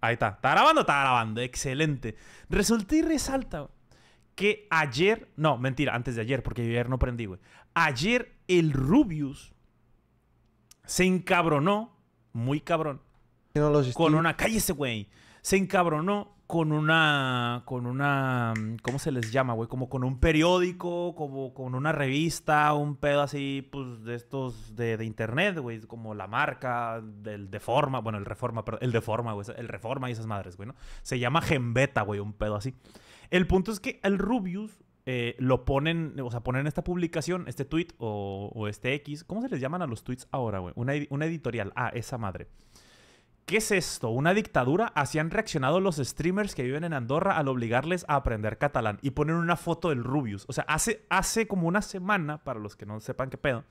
Ahí está. ¿Está grabando? Está grabando. Excelente. Resulta y resalta que ayer, no, mentira, antes de ayer, porque ayer no prendí, güey. Ayer el Rubius se encabronó, muy cabrón, con una, calle ese güey. Se encabronó con una, con una, mm, ¿cómo se les llama, güey? Como con un periódico, como con una revista, un pedo así, pues, de estos de, internet, güey, como la marca, del Deforma, bueno, el reforma, perdón, el Deforma, güey, el reforma y esas madres, güey, ¿no? Se llama Gembeta, güey, un pedo así. El punto es que el Rubius eh, lo ponen, o sea, ponen esta publicación, este tweet o, o, este X, ¿cómo se les llaman a los tweets ahora, güey? Una, una editorial, ah, esa madre. ¿Qué es esto? ¿Una dictadura? Así han reaccionado los streamers que viven en Andorra al obligarles a aprender catalán y poner una foto del Rubius. O sea, hace, hace como una semana, para los que no sepan qué pedo,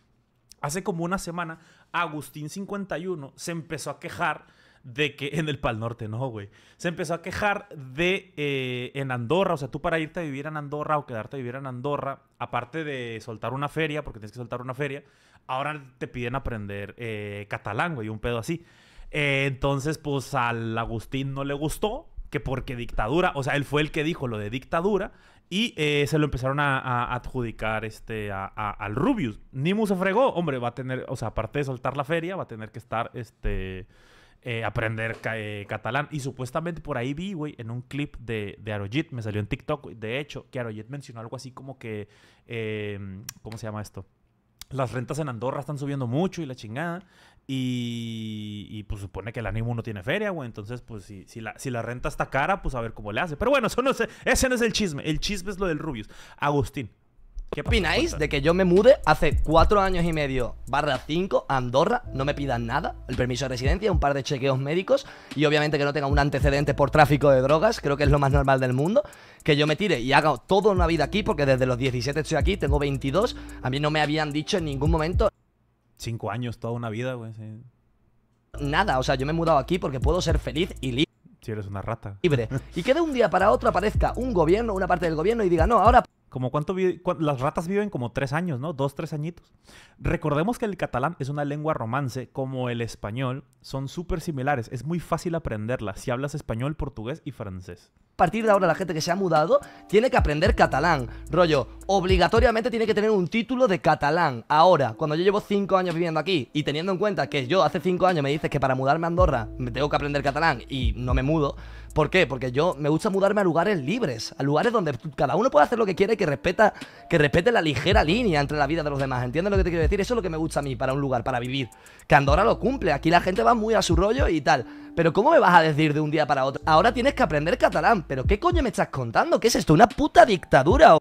hace como una semana, Agustín51 se empezó a quejar de que en el Pal Norte, no, güey. Se empezó a quejar de eh, en Andorra, o sea, tú para irte a vivir en Andorra o quedarte a vivir en Andorra, aparte de soltar una feria, porque tienes que soltar una feria, ahora te piden aprender eh, catalán, güey, un pedo así. Eh, entonces, pues al Agustín no le gustó, que porque dictadura, o sea, él fue el que dijo lo de dictadura, y eh, se lo empezaron a, adjudicar este, a, al Rubius. Nimu se fregó, hombre, va a tener, o sea, aparte de soltar la feria, va a tener que estar, este... Eh, aprender catalán. Y supuestamente por ahí vi, güey, en un clip de, de me salió en TikTok, de hecho, que Aroyit mencionó algo así como que, em, ¿cómo se llama esto? Las rentas en Andorra están subiendo mucho y la chingada. Y, pues supone que el ánimo no tiene feria, güey. Entonces, pues si, si, la, si la renta está cara, pues a ver cómo le hace. Pero bueno, eso no ese no es el chisme. El chisme es lo del Rubius. Agustín. ¿Qué, opináis de que yo me mude hace cuatro años y medio, barra 5, Andorra? No me pidan nada, el permiso de residencia, un par de chequeos médicos y obviamente que no tenga un antecedente por tráfico de drogas, creo que es lo más normal del mundo. Que yo me tire y haga toda una vida aquí, porque desde los 17 estoy aquí, tengo 22, a mí no me habían dicho en ningún momento Cinco años, toda una vida, güey. Nada, o sea, yo me he mudado aquí porque puedo ser feliz y libre. Si eres una rata. Libre. Y que de un día para otro aparezca un gobierno, una parte del gobierno y diga, no, ahora como cuánto vive, las ratas viven como tres años, ¿no? Dos, tres añitos. Recordemos que el catalán es una lengua romance, como el español, son súper similares. Es muy fácil aprenderla si hablas español, portugués y francés. A partir de ahora la gente que se ha mudado tiene que aprender catalán. Rollo, obligatoriamente tiene que tener un título de catalán. Ahora, cuando yo llevo cinco años viviendo aquí y teniendo en cuenta que yo hace cinco años me dices que para mudarme a Andorra me tengo que aprender catalán y no me mudo. ¿Por qué? Porque yo me gusta mudarme a lugares libres, a lugares donde cada uno puede hacer lo que quiere que respeta, que respete la ligera línea entre la vida de los demás. ¿Entiendes lo que te quiero decir? Eso es lo que me gusta a mí para un lugar, para vivir. Que Andorra lo cumple. Aquí la gente va muy a su rollo y tal. Pero ¿cómo me vas a decir de un día para otro? Ahora tienes que aprender catalán. ¿Pero qué coño me estás contando? ¿Qué es esto? ¿Una puta dictadura? O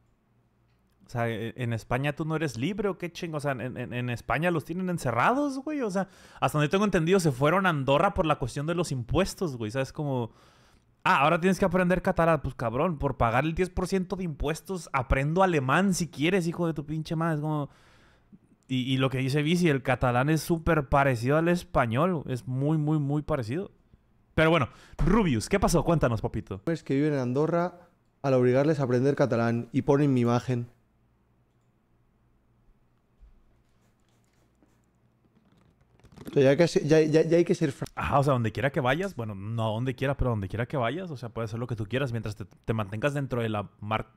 sea, e, en España tú no eres libre o qué chingo. O sea, en, España los tienen encerrados, güey. O sea, hasta donde tengo entendido, se fueron a Andorra por la cuestión de los impuestos, güey. O sea, es como. Ah, ahora tienes que aprender catalán. Pues cabrón, por pagar el 10% de impuestos, aprendo alemán si quieres, hijo de tu pinche madre. Y, lo que dice Bici, el catalán es súper parecido al español. Es muy, muy, muy parecido. Pero bueno, Rubius, ¿qué pasó? Cuéntanos, papito. Pues que viven en Andorra al obligarles a aprender catalán y ponen mi imagen. ya, hay que, ser franco. Ajá, o sea, donde quiera que vayas, bueno, no donde quiera, pero donde quiera que vayas, o sea, puedes hacer lo que tú quieras mientras te, mantengas dentro, de la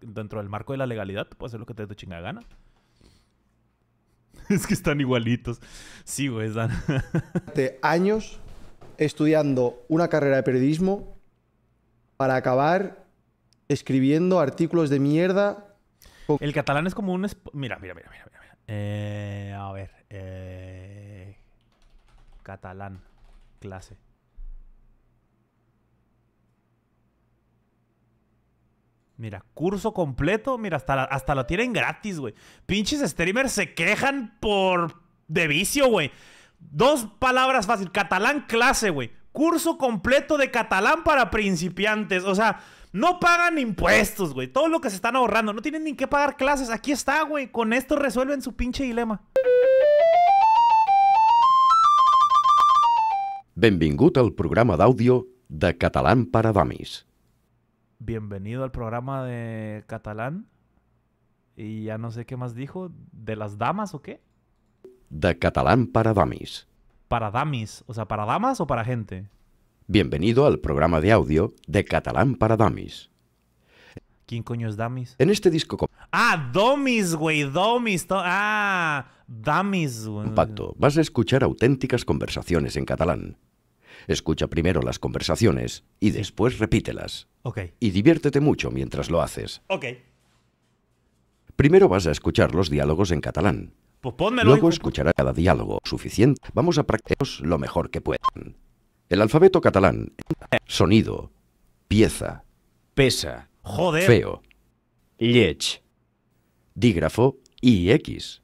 dentro del marco de la legalidad, puedes hacer lo que te dé chingada gana. es que están igualitos. Sí, güey, están. años estudiando una carrera de periodismo para acabar escribiendo artículos de mierda. El catalán es como un. Mira, mira, mira, mira. mira. Eh, a ver. Eh catalán. Clase. Mira, curso completo. Mira, hasta, hasta lo tienen gratis, güey. Pinches streamers se quejan por... De vicio, güey. Dos palabras fácil. Catalán clase, güey. Curso completo de catalán para principiantes. O sea, no pagan impuestos, güey. Todo lo que se están ahorrando. No tienen ni que pagar clases. Aquí está, güey. Con esto resuelven su pinche dilema. Bienvenido al programa de audio de Catalán para damis. Bienvenido al programa de Catalán. Y ya no sé qué más dijo. ¿De las damas o qué? De Catalán para damis. Para damis? O sea, ¿para damas o para gente? Bienvenido al programa de audio de Catalán para damis. ¿Quién coño es Dummies? En este disco... Ah, domis, güey, domis. ah, damis, güey. Pacto, vas a escuchar auténticas conversaciones en catalán. Escucha primero las conversaciones y después repítelas. Ok. Y diviértete mucho mientras lo haces. Ok. Primero vas a escuchar los diálogos en catalán. Pues pónmelo. Luego escucharás cada diálogo suficiente. Vamos a practicaros lo mejor que puedan. El alfabeto catalán. Sonido. Pieza. Pesa. Joder. Feo. Llech dígrafo I-X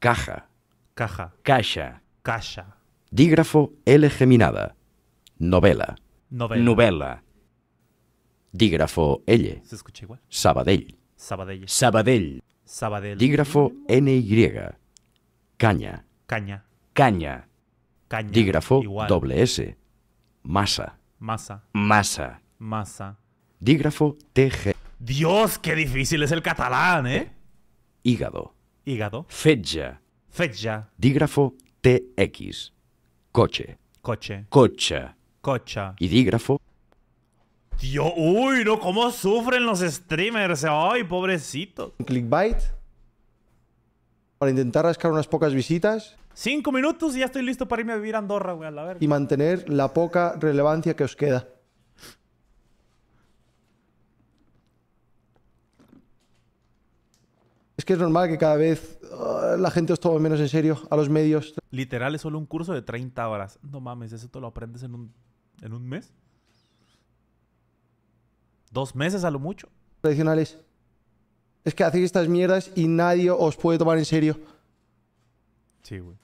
caja, caja, caja caja dígrafo L geminada, novela, novela, dígrafo L, Sabadell, Sabadell, Sabadell, Sabadell, dígrafo NY, caña, caña, caña, caña, dígrafo S, masa, masa, masa, masa, dígrafo TG. Dios, qué difícil es el catalán, ¿eh? hígado. Hígado. Fetge. Fetge. Dígrafo TX. Coche. Coche. Cocha. Cocha. Y dígrafo. Tío, uy, no, cómo sufren los streamers. Ay, pobrecito. Clickbait. Para intentar rascar unas pocas visitas. Cinco minutos y ya estoy listo para irme a vivir a Andorra, güey, la verga. Y mantener la poca relevancia que os queda. que es normal que cada vez ah, la gente os tome menos en serio a los medios. Literal, es solo un curso de 30 horas. No mames, ¿eso te lo aprendes en un, en un mes? ¿Dos meses a lo mucho? Tradicionales. Es que hacéis estas mierdas y nadie os puede tomar en serio. Sí, güey.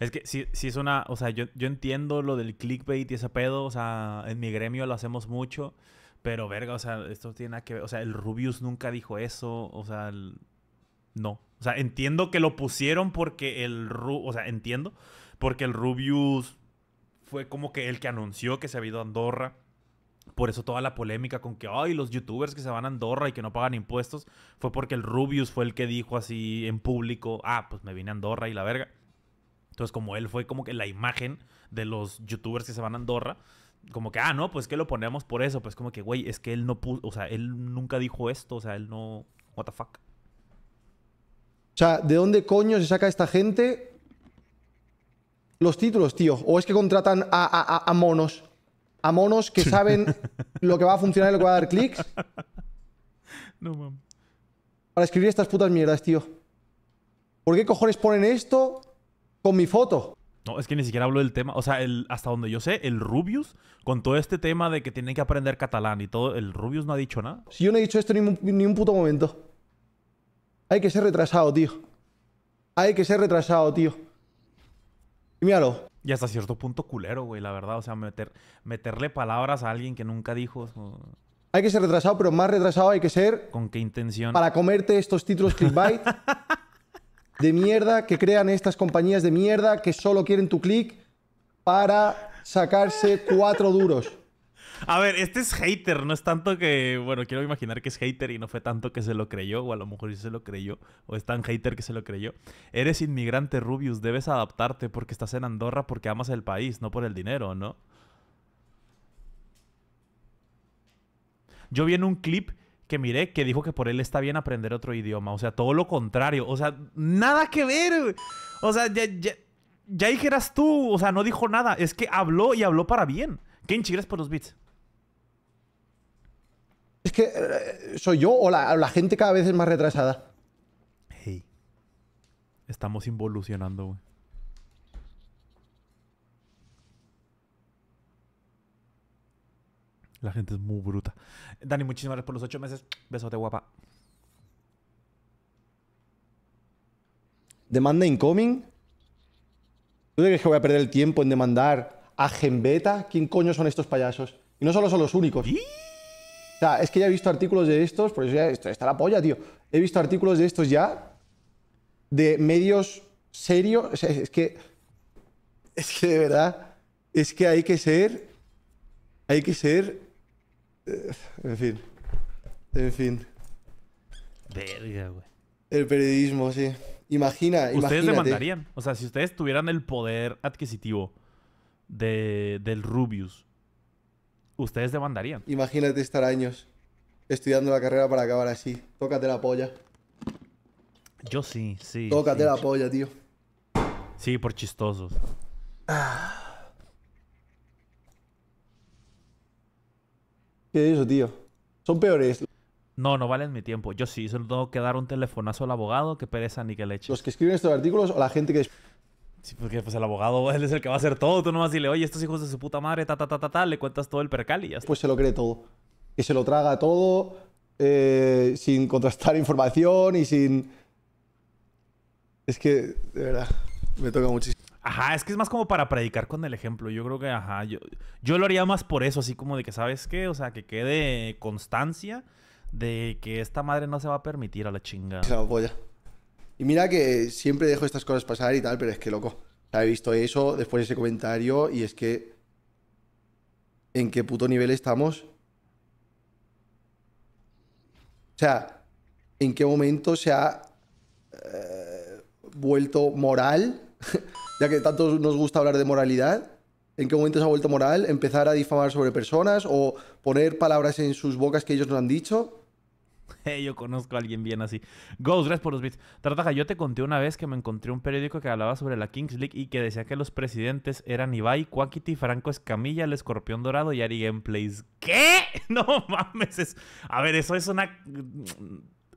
Es que si, es una... O sea, yo, yo entiendo lo del clickbait y ese pedo. O sea, en mi gremio lo hacemos mucho. Pero verga, o sea, esto tiene que ver. O sea, el Rubius nunca dijo eso. O sea, el, no. O sea, entiendo que lo pusieron porque el... Ru o sea, entiendo. Porque el Rubius fue como que el que anunció que se había ido a Andorra. Por eso toda la polémica con que, ay, los youtubers que se van a Andorra y que no pagan impuestos, fue porque el Rubius fue el que dijo así en público, ah, pues me vine a Andorra y la verga. Entonces, como él fue como que la imagen de los youtubers que se van a Andorra, como que, ah, no, pues que lo ponemos por eso, pues como que, güey, es que él no puso, o sea, él nunca dijo esto, o sea, él no, what the fuck. O sea, ¿de dónde coño se saca esta gente los títulos, tío? ¿O es que contratan a, monos? A monos que saben lo que va a funcionar y lo que va a dar clics. No, mam. Para escribir estas putas mierdas, tío. ¿Por qué cojones ponen esto con mi foto? No, es que ni siquiera hablo del tema. O sea, hasta donde yo sé, el Rubius, con todo este tema de que tienen que aprender catalán y todo, el Rubius no ha dicho nada. Sí, yo no he dicho esto ni, ni un puto momento. Hay que ser retrasado, tío. Hay que ser retrasado, tío. Y míralo. Y hasta cierto punto culero, güey, la verdad. O sea, meter, meterle palabras a alguien que nunca dijo. Hay que ser retrasado, pero más retrasado hay que ser. ¿Con qué intención? Para comerte estos títulos clickbait de mierda que crean estas compañías de mierda que solo quieren tu click para sacarse cuatro duros. A ver, este es hater, no es tanto que, bueno, quiero imaginar que es hater y no fue tanto que se lo creyó, o a lo mejor sí se lo creyó, o es tan hater que se lo creyó. Eres inmigrante, Rubius, debes adaptarte porque estás en Andorra porque amas el país, no por el dinero, ¿no? Yo vi en un clip que miré que dijo que por él está bien aprender otro idioma. O sea, todo lo contrario. O sea, nada que ver. O sea, ya, ya, ya dijeras tú. O sea, no dijo nada. Es que habló y habló para bien. ¿Qué gracias por los beats. Es que eh, soy yo o la, gente cada vez es más retrasada. Hey. Estamos involucionando, güey. La gente es muy bruta. Dani, muchísimas gracias por los ocho meses. Besote, guapa. Demanda incoming. ¿Tú crees que voy a perder el tiempo en demandar a Genbeta? ¿Quién coño son estos payasos? Y no solo son los únicos. O sea, es que ya he visto artículos de estos, por eso ya está, la polla, tío. He visto artículos de estos ya de medios serios. es que. Es que de verdad. Es que hay que ser. Hay que ser. Eh, en fin. En fin. Verga, güey. El periodismo, sí. Imagina, Ustedes le demandarían. O sea, si ustedes tuvieran el poder adquisitivo del Rubius ustedes demandarían. Imagínate estar años estudiando la carrera para acabar así. Tócate la polla. Yo sí, sí. Tócate la polla, tío. Sí, por chistosos. Ah. ¿Qué es eso, tío? Son peores. No, no valen mi tiempo. Yo sí, solo tengo que dar un telefonazo al abogado, que pereza ni que leche. ¿Los que escriben estos artículos o la gente que... Sí, porque pues el abogado, él es el que va a hacer todo. Tú nomás dile, oye, estos hijos de su puta madre, ta, ta, ta, ta, le cuentas todo el percal y ya Pues se lo cree todo. Y se lo traga todo eh, sin contrastar información y sin... Es que, de verdad, me toca muchísimo. Ajá, es que es más como para predicar con el ejemplo. Yo creo que, ajá, yo, yo lo haría más por eso, así como de que, ¿sabes qué? O sea, que quede constancia de que esta madre no se va a permitir a la chinga. Se polla. Y mira que siempre dejo estas cosas pasar y tal, pero es que loco. O he visto eso, después de ese comentario, y es que. ¿En qué puto nivel estamos? O sea, ¿en qué momento se ha eh, vuelto moral? ya que tanto nos gusta hablar de moralidad. ¿En qué momento se ha vuelto moral empezar a difamar sobre personas o poner palabras en sus bocas que ellos no han dicho? yo conozco a alguien bien así. Ghost, gracias por los bits. Tartaja, yo te conté una vez que me encontré un periódico que hablaba sobre la Kings League y que decía que los presidentes eran Ibai, Quackity, Franco Escamilla, el Escorpión Dorado y Ari Gameplays. ¿Qué? No mames. Es... A ver, eso es una...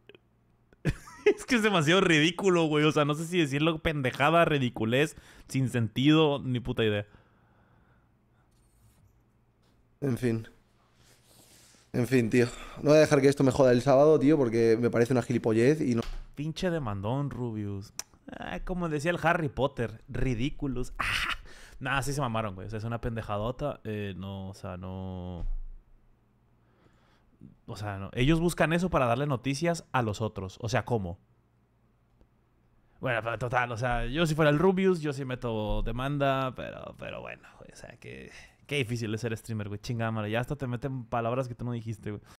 es que es demasiado ridículo, güey. O sea, no sé si decirlo pendejada, ridiculez, sin sentido, ni puta idea. En fin. En fin, tío. No voy a dejar que esto me joda el sábado, tío, porque me parece una gilipollez y no. Pinche demandón, Rubius. Ah, como decía el Harry Potter, ridículos. Ah, nada, sí se mamaron, güey. O sea, es una pendejadota. Eh, no, o sea, no. O sea, no. ellos buscan eso para darle noticias a los otros. O sea, ¿cómo? Bueno, pero total, o sea, yo si fuera el Rubius, yo sí meto demanda, pero, pero bueno, o sea, que Qué difícil es ser streamer, güey. Chingada madre. Ya hasta te meten palabras que tú no dijiste, güey.